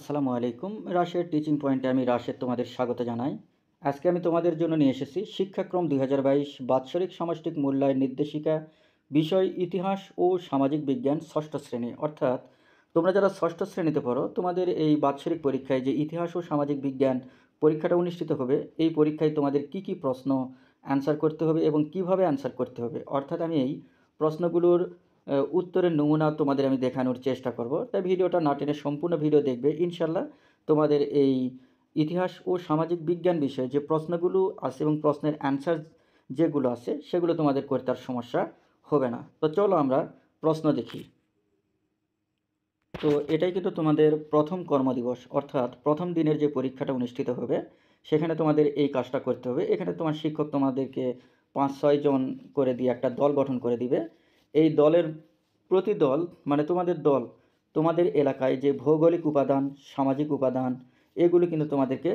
আসসালামু আলাইকুম রাশের টিচিং পয়েন্টে আমি রাশের তোমাদের স্বাগত জানাই আজকে আমি তোমাদের জন্য নিয়ে এসেছি শিক্ষাক্রম দুই বাৎসরিক সামষ্টিক মূল্যায়ন নির্দেশিকা বিষয় ইতিহাস ও সামাজিক বিজ্ঞান ষষ্ঠ শ্রেণী অর্থাৎ তোমরা যারা ষষ্ঠ শ্রেণীতে পড়ো তোমাদের এই বাৎসরিক পরীক্ষায় যে ইতিহাস ও সামাজিক বিজ্ঞান পরীক্ষাটা অনুষ্ঠিত হবে এই পরীক্ষায় তোমাদের কি কি প্রশ্ন অ্যান্সার করতে হবে এবং কিভাবে অ্যান্সার করতে হবে অর্থাৎ আমি এই প্রশ্নগুলোর উত্তরের নমুনা তোমাদের আমি দেখানোর চেষ্টা করব তাই ভিডিওটা না টেনে সম্পূর্ণ ভিডিও দেখবে ইনশাল্লাহ তোমাদের এই ইতিহাস ও সামাজিক বিজ্ঞান বিষয়ে যে প্রশ্নগুলো আছে এবং প্রশ্নের অ্যান্সার যেগুলো আছে সেগুলো তোমাদের করতে আর সমস্যা হবে না তো চলো আমরা প্রশ্ন দেখি তো এটাই কিন্তু তোমাদের প্রথম কর্মদিবস অর্থাৎ প্রথম দিনের যে পরীক্ষাটা অনুষ্ঠিত হবে সেখানে তোমাদের এই কাজটা করতে হবে এখানে তোমার শিক্ষক তোমাদেরকে পাঁচ ছয়জন করে দিয়ে একটা দল গঠন করে দিবে এই দলের প্রতি দল মানে তোমাদের দল তোমাদের এলাকায় যে ভৌগোলিক উপাদান সামাজিক উপাদান এগুলো কিন্তু তোমাদেরকে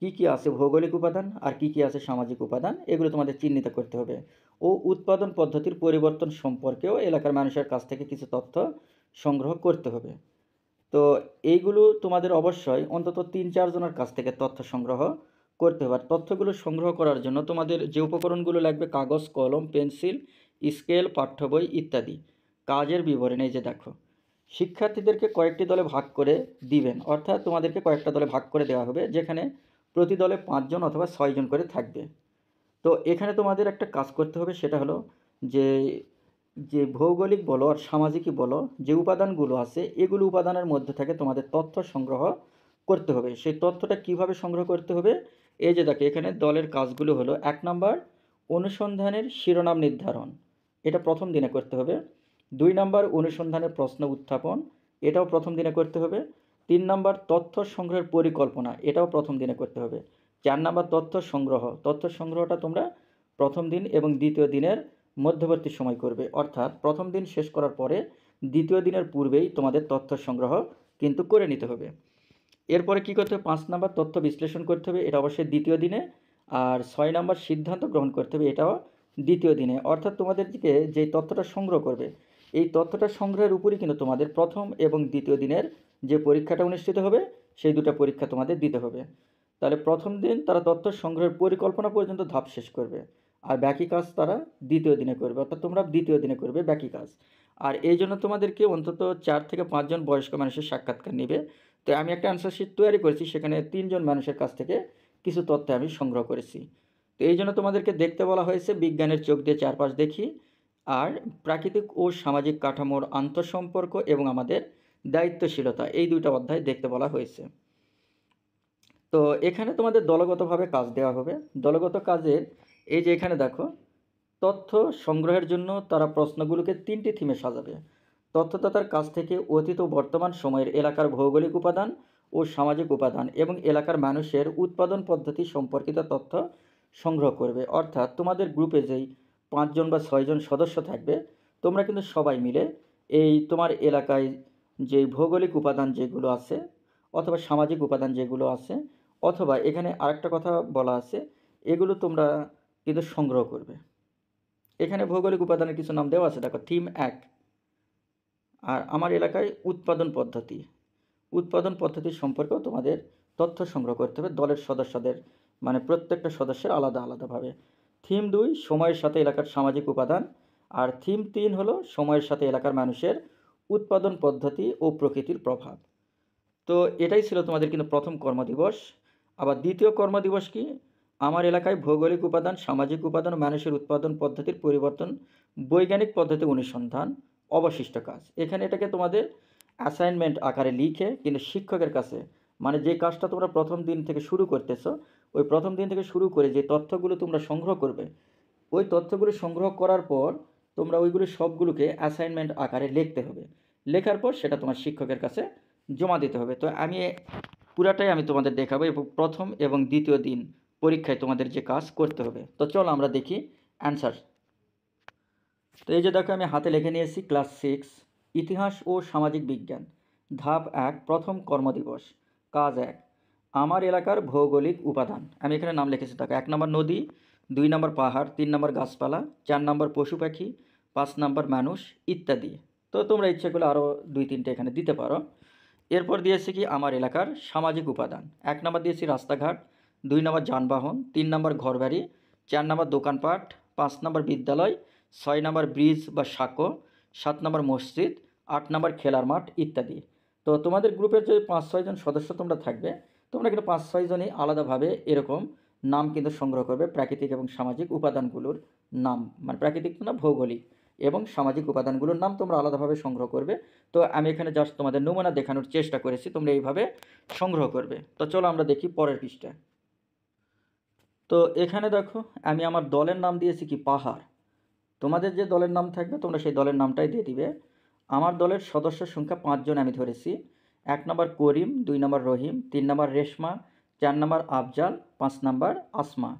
কি কি আছে ভৌগোলিক উপাদান আর কি কি আছে সামাজিক উপাদান এগুলো তোমাদের চিহ্নিত করতে হবে ও উৎপাদন পদ্ধতির পরিবর্তন সম্পর্কেও এলাকার মানুষের কাছ থেকে কিছু তথ্য সংগ্রহ করতে হবে তো এইগুলো তোমাদের অবশ্যই অন্তত তিন চারজনের কাছ থেকে তথ্য সংগ্রহ করতে হবে আর তথ্যগুলো সংগ্রহ করার জন্য তোমাদের যে উপকরণগুলো লাগবে কাগজ কলম পেন্সিল স্কেল পাঠ্য বই ইত্যাদি কাজের বিবরণ এই যে দেখো শিক্ষার্থীদেরকে কয়েকটি দলে ভাগ করে দিবেন অর্থাৎ তোমাদেরকে কয়েকটা দলে ভাগ করে দেওয়া হবে যেখানে প্রতি দলে পাঁচজন অথবা ছয়জন করে থাকবে তো এখানে তোমাদের একটা কাজ করতে হবে সেটা হলো যে যে ভৌগোলিক বলো আর সামাজিকই বলো যে উপাদানগুলো আছে এগুলো উপাদানের মধ্যে থেকে তোমাদের তথ্য সংগ্রহ করতে হবে সেই তথ্যটা কিভাবে সংগ্রহ করতে হবে এই যে দেখো এখানে দলের কাজগুলো হলো এক নম্বর অনুসন্ধানের শিরোনাম নির্ধারণ এটা প্রথম দিনে করতে হবে দুই নম্বর অনুসন্ধানের প্রশ্ন উত্থাপন এটাও প্রথম দিনে করতে হবে তিন নম্বর তথ্য সংগ্রহের পরিকল্পনা এটাও প্রথম দিনে করতে হবে চার নম্বর তথ্য সংগ্রহ তথ্য সংগ্রহটা তোমরা প্রথম দিন এবং দ্বিতীয় দিনের মধ্যবর্তী সময় করবে অর্থাৎ প্রথম দিন শেষ করার পরে দ্বিতীয় দিনের পূর্বেই তোমাদের তথ্য সংগ্রহ কিন্তু করে নিতে হবে এরপরে কি করতে হবে পাঁচ নম্বর তথ্য বিশ্লেষণ করতে হবে এটা অবশ্যই দ্বিতীয় দিনে আর ছয় নম্বর সিদ্ধান্ত গ্রহণ করতে হবে এটাও দ্বিতীয় দিনে অর্থাৎ তোমাদের দিকে যে তথ্যটা সংগ্রহ করবে এই তথ্যটা সংগ্রহের উপরই কিন্তু তোমাদের প্রথম এবং দ্বিতীয় দিনের যে পরীক্ষাটা অনুষ্ঠিত হবে সেই দুটো পরীক্ষা তোমাদের দিতে হবে তাহলে প্রথম দিন তারা তথ্য সংগ্রহের পরিকল্পনা পর্যন্ত ধাপ শেষ করবে আর বাকি কাজ তারা দ্বিতীয় দিনে করবে অর্থাৎ তোমরা দ্বিতীয় দিনে করবে বাকি কাজ আর এই জন্য তোমাদেরকে অন্তত চার থেকে পাঁচজন বয়স্ক মানুষের সাক্ষাৎকার নেবে তো আমি একটা আনসার শিট তৈরি করেছি সেখানে তিনজন মানুষের কাছ থেকে কিছু তথ্য আমি সংগ্রহ করেছি তো এই জন্য তোমাদেরকে দেখতে বলা হয়েছে বিজ্ঞানের চোখ দিয়ে চারপাশ দেখি আর প্রাকৃতিক ও সামাজিক কাঠামোর আন্তঃসম্পর্ক এবং আমাদের দায়িত্বশীলতা এই দুইটা অধ্যায় দেখতে বলা হয়েছে তো এখানে তোমাদের দলগতভাবে কাজ দেওয়া হবে দলগত কাজের এই যে এখানে দেখো তথ্য সংগ্রহের জন্য তারা প্রশ্নগুলোকে তিনটি থিমে সাজাবে তথ্যদাতার কাছ থেকে অতীত ও বর্তমান সময়ের এলাকার ভৌগোলিক উপাদান ও সামাজিক উপাদান এবং এলাকার মানুষের উৎপাদন পদ্ধতি সম্পর্কিত তথ্য সংগ্রহ করবে অর্থাৎ তোমাদের গ্রুপে যেই পাঁচজন বা ছয়জন সদস্য থাকবে তোমরা কিন্তু সবাই মিলে এই তোমার এলাকায় যে ভৌগোলিক উপাদান যেগুলো আছে অথবা সামাজিক উপাদান যেগুলো আছে অথবা এখানে আরেকটা কথা বলা আছে এগুলো তোমরা কিন্তু সংগ্রহ করবে এখানে ভৌগোলিক উপাদানের কিছু নাম দেওয়া আছে দেখো থিম এক আর আমার এলাকায় উৎপাদন পদ্ধতি উৎপাদন পদ্ধতি সম্পর্কেও তোমাদের তথ্য সংগ্রহ করতে হবে দলের সদস্যদের মানে প্রত্যেকটা সদস্যের আলাদা আলাদাভাবে থিম দুই সময়ের সাথে এলাকার সামাজিক উপাদান আর থিম তিন হলো সময়ের সাথে এলাকার মানুষের উৎপাদন পদ্ধতি ও প্রকৃতির প্রভাব তো এটাই ছিল তোমাদের কিন্তু প্রথম কর্মদিবস আবার দ্বিতীয় কর্মদিবস কি আমার এলাকায় ভৌগোলিক উপাদান সামাজিক উপাদান মানুষের উৎপাদন পদ্ধতির পরিবর্তন বৈজ্ঞানিক পদ্ধতি অনুসন্ধান অবশিষ্ট কাজ এখানে এটাকে তোমাদের অ্যাসাইনমেন্ট আকারে লিখে কিন্তু শিক্ষকের কাছে মানে যে কাজটা তোমরা প্রথম দিন থেকে শুরু করতেছো ওই প্রথম দিন থেকে শুরু করে যে তথ্যগুলো তোমরা সংগ্রহ করবে ওই তথ্যগুলো সংগ্রহ করার পর তোমরা ওইগুলো সবগুলোকে অ্যাসাইনমেন্ট আকারে লিখতে হবে লেখার পর সেটা তোমার শিক্ষকের কাছে জমা দিতে হবে তো আমি পুরাটাই আমি তোমাদের দেখাবো এবং প্রথম এবং দ্বিতীয় দিন পরীক্ষায় তোমাদের যে কাজ করতে হবে তো চলো আমরা দেখি অ্যান্সার তো এই যে দেখো আমি হাতে লিখে নিয়েছি ক্লাস সিক্স ইতিহাস ও সামাজিক বিজ্ঞান ধাপ এক প্রথম কর্মদিবস কাজ এক আমার এলাকার ভৌগোলিক উপাদান আমি এখানে নাম লিখেছি তাকে এক নম্বর নদী দুই নম্বর পাহাড় তিন নম্বর গাছপালা চার নম্বর পশু পাখি পাঁচ নম্বর মানুষ ইত্যাদি তো তোমরা ইচ্ছেগুলো আরও দুই তিনটে এখানে দিতে পারো এরপর দিয়েছি কি আমার এলাকার সামাজিক উপাদান এক নম্বর দিয়েছি রাস্তাঘাট দুই নম্বর যানবাহন তিন নম্বর ঘরবাড়ি চার নম্বর দোকানপাট পাঁচ নম্বর বিদ্যালয় ছয় নম্বর ব্রিজ বা সাঁকো সাত নম্বর মসজিদ আট নম্বর খেলার মাঠ ইত্যাদি তো তোমাদের গ্রুপের যে পাঁচ ছয়জন সদস্য তোমরা থাকবে তোমরা কিন্তু পাঁচ ছয়জনই আলাদাভাবে এরকম নাম কিন্তু সংগ্রহ করবে প্রাকৃতিক এবং সামাজিক উপাদানগুলোর নাম মানে প্রাকৃতিক না ভৌগোলিক এবং সামাজিক উপাদানগুলোর নাম তোমরা আলাদাভাবে সংগ্রহ করবে তো আমি এখানে জাস্ট তোমাদের নমুনা দেখানোর চেষ্টা করেছি তোমরা এইভাবে সংগ্রহ করবে তো চলো আমরা দেখি পরের পৃষ্ঠা তো এখানে দেখো আমি আমার দলের নাম দিয়েছি কি পাহাড় তোমাদের যে দলের নাম থাকবে তোমরা সেই দলের নামটাই দিয়ে দিবে আমার দলের সদস্য সংখ্যা পাঁচজন আমি ধরেছি এক নম্বর করিম দুই নম্বর রহিম তিন নম্বর রেশমা চার নম্বর আফজাল পাঁচ নম্বর আসমা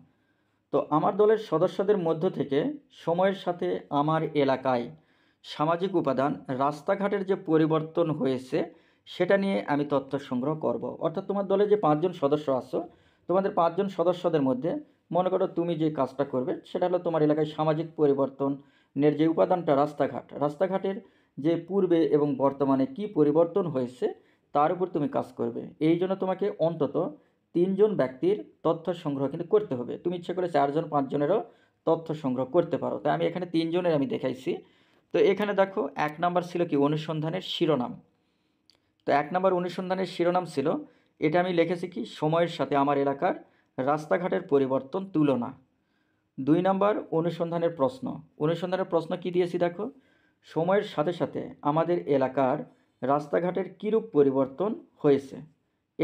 তো আমার দলের সদস্যদের মধ্য থেকে সময়ের সাথে আমার এলাকায় সামাজিক উপাদান রাস্তাঘাটের যে পরিবর্তন হয়েছে সেটা নিয়ে আমি তথ্য সংগ্রহ করব। অর্থাৎ তোমার দলে যে পাঁচজন সদস্য আছো তোমাদের পাঁচজন সদস্যদের মধ্যে মনে করো তুমি যে কাজটা করবে সেটা হলো তোমার এলাকায় সামাজিক পরিবর্তনের যে উপাদানটা রাস্তাঘাট রাস্তাঘাটের যে পূর্বে এবং বর্তমানে কি পরিবর্তন হয়েছে তার উপর তুমি কাজ করবে এই জন্য তোমাকে অন্তত তিনজন ব্যক্তির তথ্য সংগ্রহ কিন্তু করতে হবে তুমি ইচ্ছে করে চারজন পাঁচজনেরও তথ্য সংগ্রহ করতে পারো তাই আমি এখানে তিনজনের আমি দেখাইছি তো এখানে দেখো এক নাম্বার ছিল কি অনুসন্ধানের শিরোনাম তো এক নাম্বার অনুসন্ধানের শিরোনাম ছিল এটা আমি লিখেছি কি সময়ের সাথে আমার এলাকার রাস্তাঘাটের পরিবর্তন তুলনা দুই নাম্বার অনুসন্ধানের প্রশ্ন অনুসন্ধানের প্রশ্ন কি দিয়েছি দেখো সময়ের সাথে সাথে আমাদের এলাকার রাস্তাঘাটের কীরূপ পরিবর্তন হয়েছে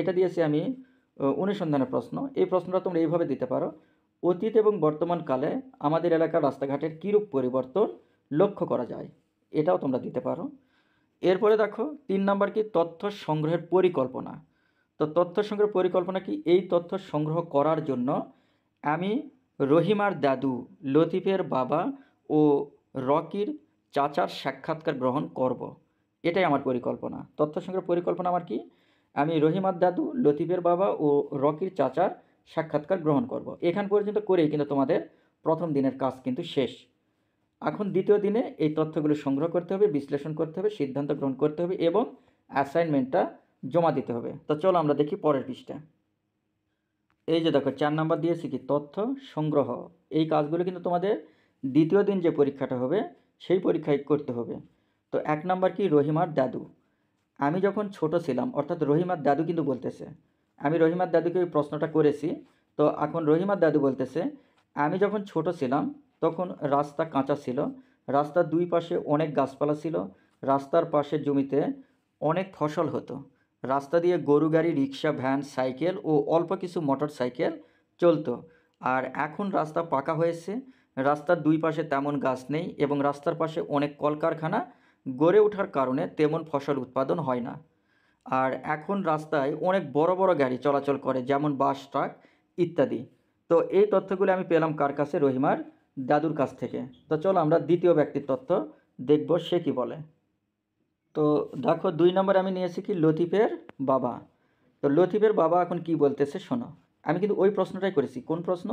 এটা দিয়েছি আমি অনুসন্ধানের প্রশ্ন এই প্রশ্নটা তোমরা এইভাবে দিতে পারো অতীত এবং বর্তমান কালে আমাদের এলাকার রাস্তাঘাটের কীরূপ পরিবর্তন লক্ষ্য করা যায় এটাও তোমরা দিতে পারো এরপরে দেখো তিন নাম্বার কি তথ্য সংগ্রহের পরিকল্পনা তো তথ্য সংগ্রহের পরিকল্পনা কি এই তথ্য সংগ্রহ করার জন্য আমি রহিমার দাদু লতিফের বাবা ও রকির চাচার সাক্ষাৎকার গ্রহণ করব এটাই আমার পরিকল্পনা তথ্য সংগ্রহ পরিকল্পনা আমার কি আমি রহিমার দাদু লতিফের বাবা ও রকির চাচার সাক্ষাৎকার গ্রহণ করব। এখান পর্যন্ত করেই কিন্তু তোমাদের প্রথম দিনের কাজ কিন্তু শেষ এখন দ্বিতীয় দিনে এই তথ্যগুলো সংগ্রহ করতে হবে বিশ্লেষণ করতে হবে সিদ্ধান্ত গ্রহণ করতে হবে এবং অ্যাসাইনমেন্টটা জমা দিতে হবে তো চলো আমরা দেখি পরের পৃষ্ঠা এই যে দেখো চার নাম্বার দিয়েছি কি তথ্য সংগ্রহ এই কাজগুলো কিন্তু তোমাদের দ্বিতীয় দিন যে পরীক্ষাটা হবে সেই পরীক্ষায় করতে হবে তো এক নম্বর কি রহিমার দাদু আমি যখন ছোট ছিলাম অর্থাৎ রহিমার দাদু কিন্তু বলতেছে আমি রহিমার দাদুকে ওই প্রশ্নটা করেছি তো এখন রহিমার দাদু বলতেছে আমি যখন ছোট ছিলাম তখন রাস্তা কাঁচা ছিল রাস্তার দুই পাশে অনেক গাছপালা ছিল রাস্তার পাশে জমিতে অনেক ফসল হতো রাস্তা দিয়ে গরু গাড়ি রিক্সা ভ্যান সাইকেল ও অল্প কিছু মোটর সাইকেল চলতো আর এখন রাস্তা পাকা হয়েছে রাস্তার দুই পাশে তেমন গাছ নেই এবং রাস্তার পাশে অনেক কলকারখানা গড়ে ওঠার কারণে তেমন ফসল উৎপাদন হয় না আর এখন রাস্তায় অনেক বড় বড় গাড়ি চলাচল করে যেমন বাস ট্রাক ইত্যাদি তো এই তথ্যগুলো আমি পেলাম কার কাছে রহিমার দাদুর কাছ থেকে তো চলো আমরা দ্বিতীয় ব্যক্তির তথ্য দেখব সে কি বলে তো দেখো দুই নম্বর আমি নিয়েছি কি লতিফের বাবা তো লতিফের বাবা এখন কি বলতেছে শোনো আমি কিন্তু ওই প্রশ্নটাই করেছি কোন প্রশ্ন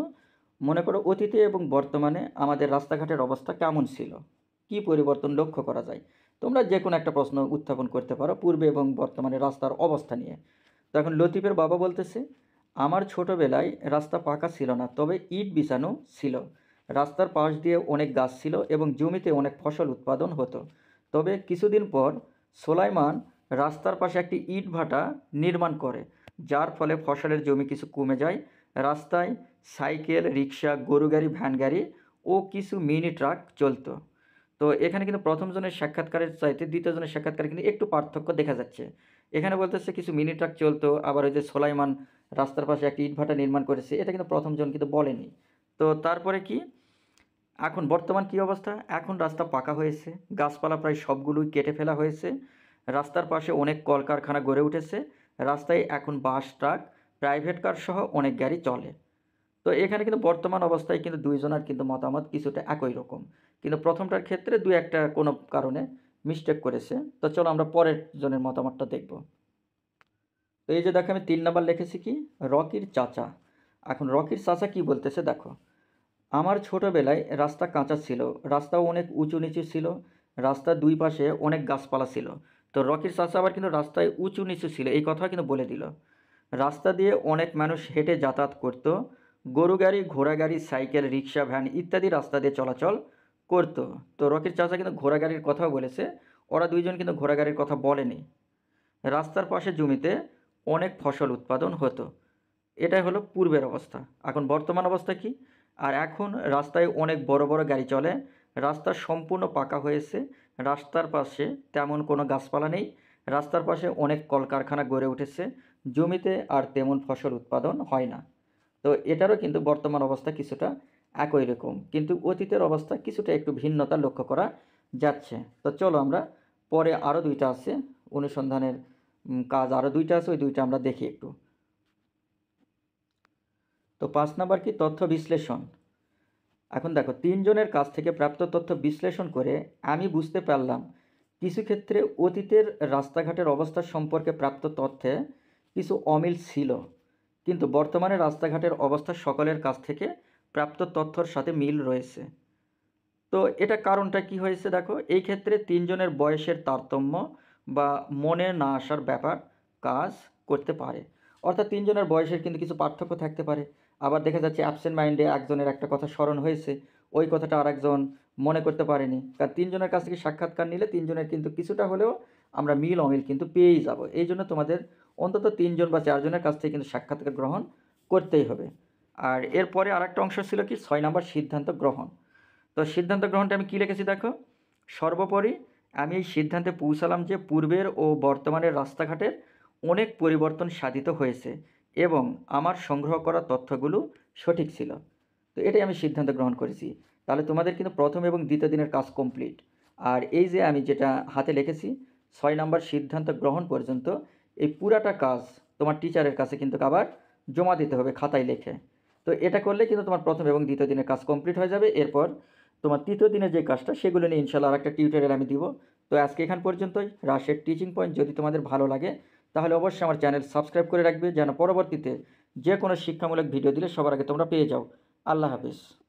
মনে করো অতীতে এবং বর্তমানে আমাদের রাস্তাঘাটের অবস্থা কেমন ছিল কি পরিবর্তন লক্ষ্য করা যায় তোমরা যে কোনো একটা প্রশ্ন উত্থাপন করতে পারো পূর্বে এবং বর্তমানে রাস্তার অবস্থা নিয়ে তখন লতিফের বাবা বলতেছে আমার ছোটোবেলায় রাস্তা পাকা ছিল না তবে ইট বিছানো ছিল রাস্তার পাশ দিয়ে অনেক গাছ ছিল এবং জমিতে অনেক ফসল উৎপাদন হতো তবে কিছুদিন পর সোলাইমান রাস্তার পাশে একটি ইট ভাটা নির্মাণ করে যার ফলে ফসলের জমি কিছু কমে যায় রাস্তায় সাইকেল রিক্সা গরু গাড়ি ভ্যান গাড়ি ও কিছু মিনি ট্রাক চলতো তো এখানে কিন্তু প্রথম জনের সাক্ষাৎকারের চাইতে দ্বিতীয় জনের সাক্ষাৎকারে কিন্তু একটু পার্থক্য দেখা যাচ্ছে এখানে বলতেছে কিছু মিনি ট্রাক চলতো আবার ওই যে সোলাইমান রাস্তার পাশে একটি ইটভাটা নির্মাণ করেছে এটা কিন্তু প্রথম জন কিন্তু বলেনি তো তারপরে কি এখন বর্তমান কি অবস্থা এখন রাস্তা পাকা হয়েছে গাছপালা প্রায় সবগুলোই কেটে ফেলা হয়েছে রাস্তার পাশে অনেক কলকারখানা গড়ে উঠেছে রাস্তায় এখন বাস ট্রাক প্রাইভেট কার সহ অনেক গাড়ি চলে তো এখানে কিন্তু বর্তমান অবস্থায় কিন্তু দুইজনের কিন্তু মতামত কিছুটা একই রকম কিন্তু প্রথমটার ক্ষেত্রে দু একটা কোনো কারণে মিস্টেক করেছে তো চলো আমরা পরের জনের মতামতটা দেখব তো এই যে দেখো আমি তিন নাম্বার লিখেছি কি রকির চাচা এখন রকির চাচা কি বলতেছে দেখো আমার ছোটোবেলায় রাস্তা কাঁচা ছিল রাস্তাও অনেক উঁচু নিচু ছিল রাস্তার দুই পাশে অনেক গাছপালা ছিল তো রকির চাচা আবার কিন্তু রাস্তায় উঁচু নিচু ছিল এই কথা কিন্তু বলে দিল রাস্তা দিয়ে অনেক মানুষ হেঁটে যাতায়াত করত গরু গাড়ি ঘোড়া গাড়ি সাইকেল রিক্সা ভ্যান ইত্যাদি রাস্তা দিয়ে চলাচল করতো তো রকির চাচা কিন্তু ঘোড়া গাড়ির কথাও বলেছে ওরা দুইজন কিন্তু ঘোড়া গাড়ির কথা বলেনি রাস্তার পাশে জমিতে অনেক ফসল উৎপাদন হতো এটাই হলো পূর্বের অবস্থা এখন বর্তমান অবস্থা কি আর এখন রাস্তায় অনেক বড় বড় গাড়ি চলে রাস্তা সম্পূর্ণ পাকা হয়েছে রাস্তার পাশে তেমন কোনো গাছপালা নেই রাস্তার পাশে অনেক কলকারখানা গড়ে উঠেছে জমিতে আর তেমন ফসল উৎপাদন হয় না তো এটারও কিন্তু বর্তমান অবস্থা কিছুটা একই রকম কিন্তু অতীতের অবস্থা কিছুটা একটু ভিন্নতা লক্ষ্য করা যাচ্ছে তো চলো আমরা পরে আরও দুইটা আছে অনুসন্ধানের কাজ আরও দুইটা আছে ওই দুইটা আমরা দেখি একটু তো পাঁচ নাম্বার কি তথ্য বিশ্লেষণ এখন দেখো তিনজনের কাছ থেকে প্রাপ্ত তথ্য বিশ্লেষণ করে আমি বুঝতে পারলাম কিছু ক্ষেত্রে অতীতের রাস্তাঘাটের অবস্থা সম্পর্কে প্রাপ্ত তথ্যে কিছু অমিল ছিল কিন্তু বর্তমানে রাস্তাঘাটের অবস্থা সকলের কাছ থেকে প্রাপ্ত তথ্যর সাথে মিল রয়েছে তো এটা কারণটা কি হয়েছে দেখো এই ক্ষেত্রে তিনজনের বয়সের তারতম্য বা মনে না আসার ব্যাপার কাজ করতে পারে অর্থাৎ তিনজনের বয়সের কিন্তু কিছু পার্থক্য থাকতে পারে আবার দেখা যাচ্ছে অ্যাবসেন্ট মাইন্ডে একজনের একটা কথা স্মরণ হয়েছে ওই কথাটা আরেকজন মনে করতে পারেনি কারণ তিনজনের কাছ থেকে সাক্ষাৎকার নিলে তিনজনের কিন্তু কিছুটা হলেও আমরা মিল অমিল কিন্তু পেয়েই যাব এই জন্য তোমাদের অন্তত তিনজন বা চারজনের কাছ থেকে কিন্তু সাক্ষাৎকার গ্রহণ করতেই হবে আর এরপরে আর একটা অংশ ছিল কি ছয় নম্বর সিদ্ধান্ত গ্রহণ তো সিদ্ধান্ত গ্রহণটা আমি কী লিখেছি দেখো সর্বোপরি আমি এই সিদ্ধান্তে পৌঁছালাম যে পূর্বের ও বর্তমানের রাস্তাঘাটের অনেক পরিবর্তন সাধিত হয়েছে এবং আমার সংগ্রহ করা তথ্যগুলো সঠিক ছিল তো এটাই আমি সিদ্ধান্ত গ্রহণ করেছি তাহলে তোমাদের কিন্তু প্রথম এবং দ্বিতীয় দিনের কাজ কমপ্লিট আর এই যে আমি যেটা হাতে লিখেছি ছয় নম্বর সিদ্ধান্ত গ্রহণ পর্যন্ত এই পুরাটা কাজ তোমার টিচারের কাছে কিন্তু আবার জমা দিতে হবে খাতায় লেখে তো এটা করলে কিন্তু তোমার প্রথম এবং দ্বিতীয় দিনের কাজ কমপ্লিট হয়ে যাবে এরপর তোমার তৃতীয় দিনের যে কাজটা সেগুলো নিয়ে ইনশাল্লাহ আর একটা টিউটোরিয়াল আমি দিব তো আজকে এখান পর্যন্তই রাশের টিচিং পয়েন্ট যদি তোমাদের ভালো লাগে তাহলে অবশ্যই আমার চ্যানেল সাবস্ক্রাইব করে রাখবে যেন পরবর্তীতে যে কোনো শিক্ষামূলক ভিডিও দিলে সবার আগে তোমরা পেয়ে যাও আল্লাহ হাফিজ